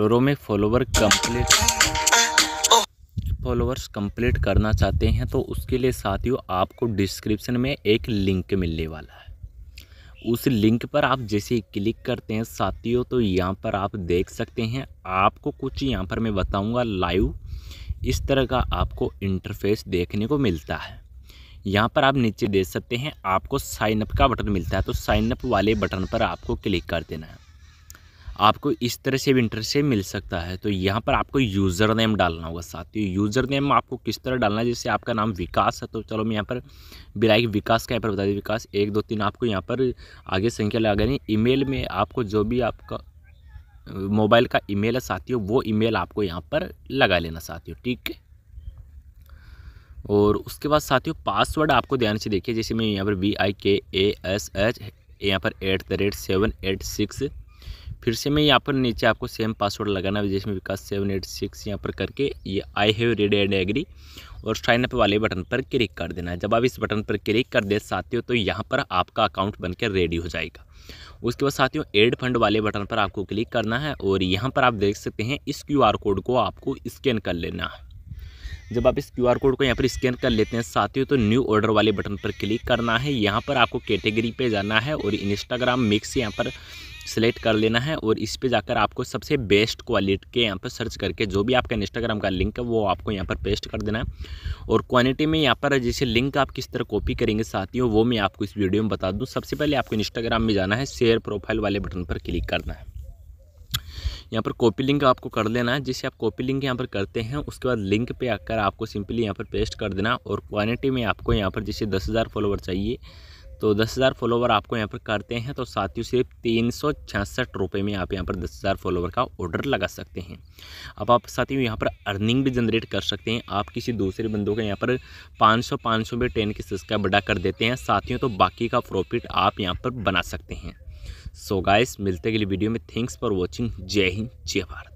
लोरो में follower complete followers complete करना चाहते हैं तो उसके लिए साथियों आपको डिस्क्रिप्शन में एक लिंक मिलने वाला है उस लिंक पर आप जैसे क्लिक करते हैं साथियों तो यहाँ पर आप देख सकते हैं आपको कुछ यहाँ पर मैं बताऊँगा लाइव इस तरह का आपको इंटरफेस देखने को मिलता है यहाँ पर आप नीचे देख सकते हैं आपको साइनअप का बटन मिलता है तो साइनअप वाले बटन पर आपको क्लिक कर देना है आपको इस तरह से विंटर से मिल सकता है तो यहाँ पर आपको यूज़र नेम डालना होगा साथियों यूज़र नेम आपको किस तरह डालना है जैसे आपका नाम विकास है तो चलो मैं यहाँ पर बिलाई विकास का यहाँ पर बता दें विकास एक दो तीन आपको यहाँ पर आगे संख्या लगा देनी ईमेल में आपको जो भी आपका मोबाइल का ईमेल है साथियों वो ईमेल आपको यहाँ पर लगा लेना साथियों ठीक है और उसके बाद साथियों पासवर्ड आपको ध्यान से देखिए जैसे मैं यहाँ पर वी आई के ए एस एच यहाँ पर at the rate seven eight six फिर से मैं यहाँ पर नीचे आपको सेम पासवर्ड लगाना है जिसमें विकास सेवन एट सिक्स यहाँ पर करके ये I have read and agree और साइन अप वाले बटन पर क्लिक कर देना है जब आप इस बटन पर क्लिक कर दे साथियों तो यहाँ पर आपका अकाउंट बनकर रेडी हो जाएगा उसके बाद साथियों एड फंड वाले बटन पर आपको क्लिक करना है और यहाँ पर आप देख सकते हैं इस क्यू कोड को आपको स्कैन कर लेना है जब आप इस क्यू कोड को यहाँ पर स्कैन कर लेते हैं ही तो न्यू ऑर्डर वाले बटन पर क्लिक करना है यहाँ पर आपको कैटेगरी पर जाना है और इंस्टाग्राम मिक्स यहाँ पर सेलेक्ट कर लेना है और इस पे जाकर आपको सबसे बेस्ट क्वालिटी के यहाँ पर सर्च करके जो भी आपका इंस्टाग्राम का लिंक है वो आपको यहाँ पर पेस्ट कर देना है और क्वांटिटी में यहाँ पर जैसे लिंक आप किस तरह कॉपी करेंगे साथियों वो मैं आपको इस वीडियो में बता दूँ सबसे पहले आपको इंस्टाग्राम में जाना है शेयर प्रोफाइल वाले बटन पर क्लिक करना है यहाँ पर कॉपी लिंक आपको कर लेना है जिसे आप कॉपी लिंक यहाँ पर करते हैं उसके बाद लिंक पे आकर आपको सिंपली यहाँ पर पेस्ट कर देना और क्वानिटी में आपको यहाँ पर जैसे दस हज़ार फॉलोवर चाहिए तो दस हज़ार फॉलोवर आपको यहाँ पर करते हैं तो साथियों सिर्फ तीन सौ छियासठ रुपये में आप यहाँ पर दस हज़ार फॉलोवर का ऑर्डर लगा सकते हैं अब आप साथियों यहाँ पर अर्निंग भी जनरेट कर सकते हैं आप किसी दूसरे बंदों का यहाँ पर पाँच सौ पाँच सौ में टेन की सब्सक्राइब बढ़ा कर देते हैं साथियों तो बाकी का प्रॉफिट आप यहाँ पर बना सकते हैं सो गाइस मिलते अगली वीडियो में थैंक्स फॉर वॉचिंग जय हिंद जय भारत